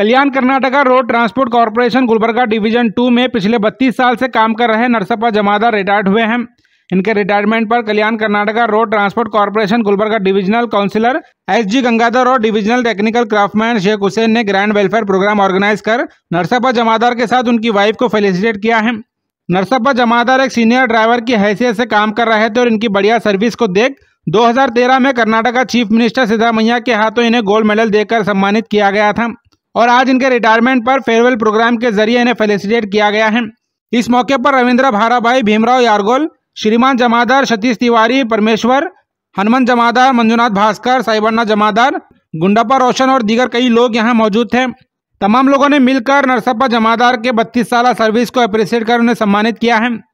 कल्याण Karnataka road transport corporation Gulbarga division two में पिछले बत्तीस साल से काम कर रहे नरसपा जमादार रिटायर्ड हुए हैं इनके रिटायरमेंट पर Kalyan Karnataka road transport corporation Gulbarga divisional councillor S G Gangadhar और divisional technical craftsman Sheikh Hussain ने ग्रैंड वेलफेयर प्रोग्राम ऑर्गेनाइज कर नरसपा जमादार के साथ उनकी वाइफ को फेलिसिटेट किया है नरसपा जमादार एक सीनियर ड्राइवर की हैसियत से काम कर रहे थे और इनकी बढ़िया सर्विस को देख 2013 में कर्नाटका चीफ मिनिस्टर सिद्धामैया के हाथों इन्हें गोल्ड मेडल देकर सम्मानित किया गया था और आज इनके रिटायरमेंट पर फेयरवेल प्रोग्राम के जरिए इन्हें फेलिसिटेट किया गया है इस मौके पर रविंद्र भाराभाई भीमराव यारगोल श्रीमान जमादार सतीश तिवारी परमेश्वर हनुमन जमादार मंजुनाथ भास्कर साइबरना जमादार गुंडापा रोशन और दीगर कई लोग यहाँ मौजूद थे तमाम लोगों ने मिलकर नरसप्पा जमादार के बत्तीस साल सर्विस को अप्रिसिएट कर उन्हें सम्मानित किया है